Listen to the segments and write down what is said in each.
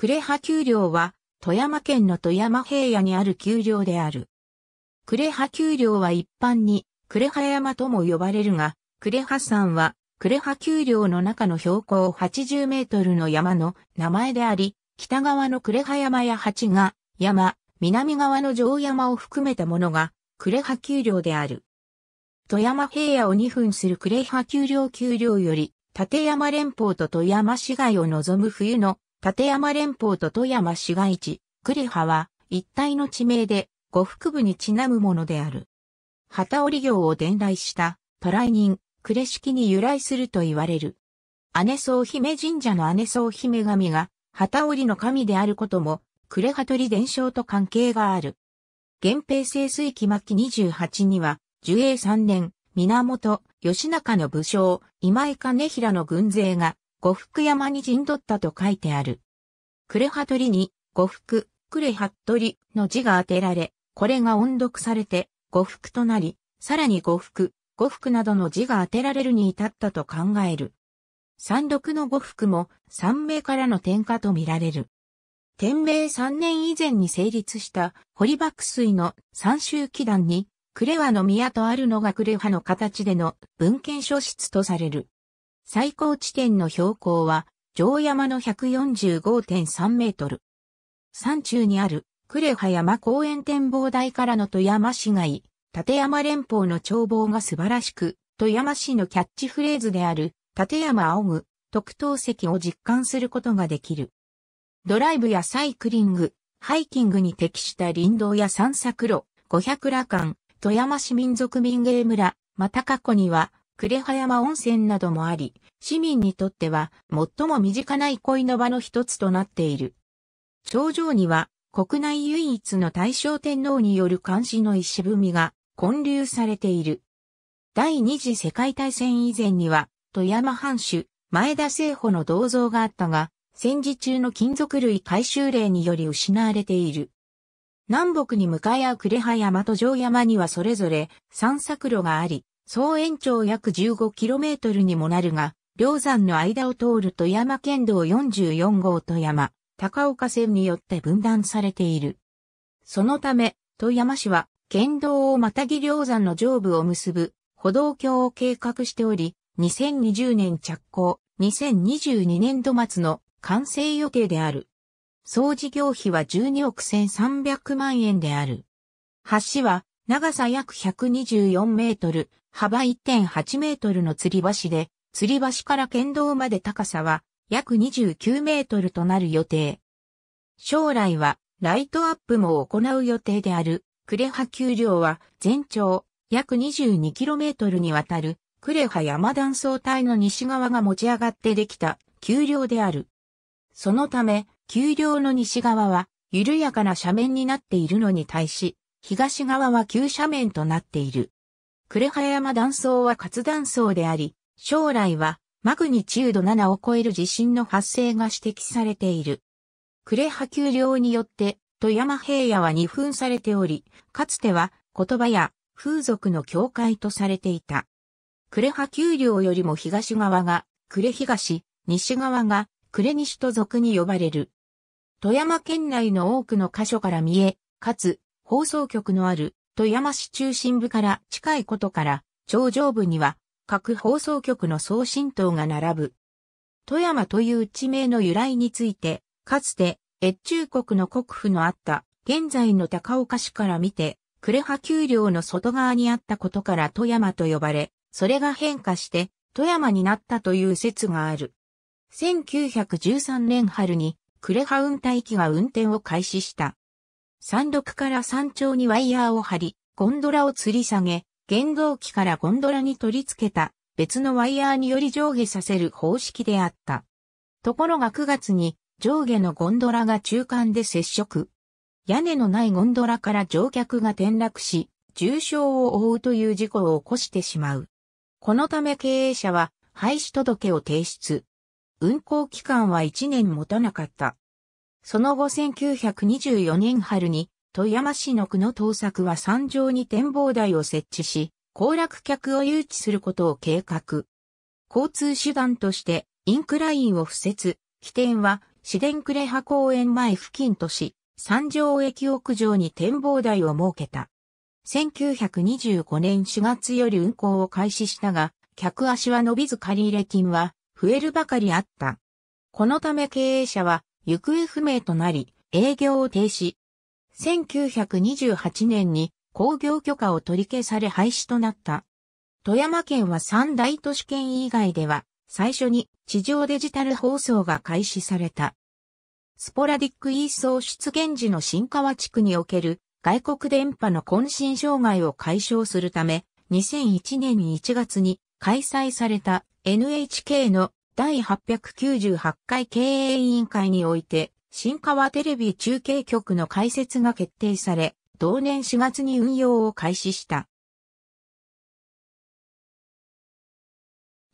呉羽丘陵は、富山県の富山平野にある丘陵である。呉羽丘陵は一般に、呉羽山とも呼ばれるが、呉羽山は、呉羽丘陵の中の標高80メートルの山の名前であり、北側の呉羽山や八ヶ山、南側の城山を含めたものが、呉羽丘陵である。富山平野を2分する呉羽丘陵丘陵より、立山連峰と富山市街を望む冬の立山連峰と富山市街地、栗葉は一体の地名で、呉服部にちなむものである。旗織業を伝来した渡来人、呉式に由来すると言われる。姉総姫神社の姉総姫神が、旗織の神であることも、呉羽鳥伝承と関係がある。源平盛衰期末期28には、寿永3年、源、義仲の武将、今井兼平の軍勢が、呉服山に陣取ったと書いてある。クレハトリに、呉服、クレハトリの字が当てられ、これが音読されて、呉服となり、さらに呉服、呉服などの字が当てられるに至ったと考える。三読の呉服も三名からの天下とみられる。天明三年以前に成立した堀幕水の三州祈団に、クレワの宮とあるのがクレハの形での文献書室とされる。最高地点の標高は、城山の145.3メートル。山中にある、呉葉山公園展望台からの富山市街、立山連峰の眺望が素晴らしく、富山市のキャッチフレーズである、立山仰ぐ、特等席を実感することができる。ドライブやサイクリング、ハイキングに適した林道や散策路、五百羅漢、富山市民族民芸村、また過去には、呉葉山温泉などもあり、市民にとっては最も身近な憩いの場の一つとなっている。頂上には国内唯一の大正天皇による監視の石踏みが混流されている。第二次世界大戦以前には富山藩主前田聖保の銅像があったが、戦時中の金属類回収令により失われている。南北に向かい合う呉葉山と城山にはそれぞれ散策路があり、総延長約 15km にもなるが、両山の間を通る富山県道44号富山、高岡線によって分断されている。そのため、富山市は、県道をまたぎ両山の上部を結ぶ歩道橋を計画しており、2020年着工、2022年度末の完成予定である。総事業費は12億1300万円である。橋は長さ約124メートル、幅1.8メートルの吊り橋で、吊り橋から県道まで高さは約29メートルとなる予定。将来はライトアップも行う予定である、クレハ丘陵は全長約2 2トルにわたる、クレハ山断層帯の西側が持ち上がってできた丘陵である。そのため、丘陵の西側は緩やかな斜面になっているのに対し、東側は急斜面となっている。呉羽山断層は活断層であり、将来はマグニチュード7を超える地震の発生が指摘されている。呉葉丘陵によって富山平野は二分されており、かつては言葉や風俗の境界とされていた。呉葉丘陵よりも東側が呉東、西側が呉西と俗に呼ばれる。富山県内の多くの箇所から見え、かつ放送局のある富山市中心部から近いことから、頂上部には各放送局の送信塔が並ぶ。富山という地名の由来について、かつて越中国の国府のあった現在の高岡市から見て、呉波丘陵の外側にあったことから富山と呼ばれ、それが変化して富山になったという説がある。1913年春に呉波運帯機が運転を開始した。山麓から山頂にワイヤーを張り、ゴンドラを吊り下げ、原動機からゴンドラに取り付けた別のワイヤーにより上下させる方式であった。ところが9月に上下のゴンドラが中間で接触。屋根のないゴンドラから乗客が転落し、重傷を負うという事故を起こしてしまう。このため経営者は廃止届を提出。運行期間は1年持たなかった。その後1924年春に、富山市の区の盗作は山上に展望台を設置し、行楽客を誘致することを計画。交通手段として、インクラインを敷設、起点は、市電呉羽公園前付近とし、山上駅屋上に展望台を設けた。1925年4月より運行を開始したが、客足は伸びず借入金は増えるばかりあった。このため経営者は行方不明となり、営業を停止。1928年に工業許可を取り消され廃止となった。富山県は三大都市圏以外では、最初に地上デジタル放送が開始された。スポラディックイーソー出現時の新川地区における外国電波の渾身障害を解消するため、2001年1月に開催された NHK の第898回経営委員会において、新川テレビ中継局の開設が決定され、同年4月に運用を開始した。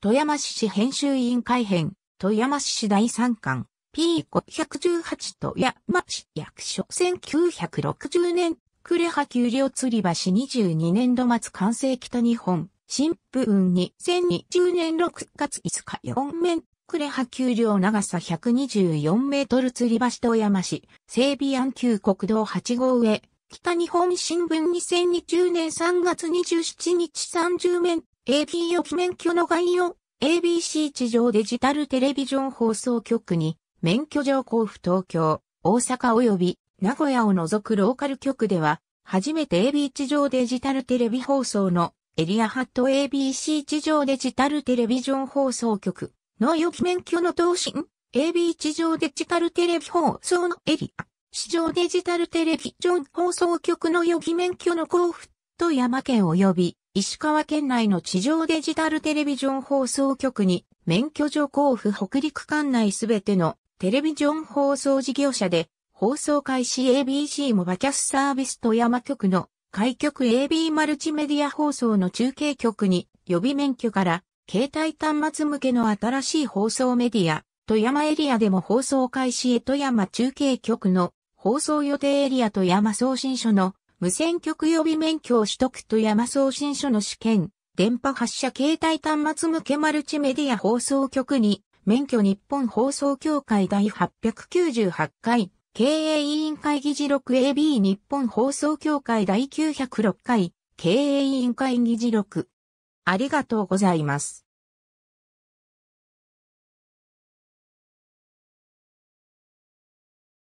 富山市市編集委員会編、富山市第3巻、P518 富山市役所1960年、呉羽丘陵吊り橋22年度末完成北日本。新婦運2020年6月5日4面呉波丘陵長さ124メートル吊り橋と山市、整備安旧国道8号上、北日本新聞2020年3月27日30面、AP 予期免許の概要、ABC 地上デジタルテレビジョン放送局に、免許状交付東京、大阪及び名古屋を除くローカル局では、初めて AB 地上デジタルテレビ放送のエリアハット ABC 地上デジタルテレビジョン放送局、の予期免許の答申、AB 地上デジタルテレビ放送のエリア、市場デジタルテレビジョン放送局の予備免許の交付、富山県及び石川県内の地上デジタルテレビジョン放送局に免許所交付北陸管内すべてのテレビジョン放送事業者で放送開始 ABC モバキャスサービス富山局の開局 AB マルチメディア放送の中継局に予備免許から携帯端末向けの新しい放送メディア、富山エリアでも放送開始へ富山中継局の放送予定エリア富山送信所の無線局予備免許を取得富山送信所の試験、電波発射携帯端末向けマルチメディア放送局に免許日本放送協会第898回経営委員会議事録 AB 日本放送協会第906回経営委員会議事録。ありがとうございます。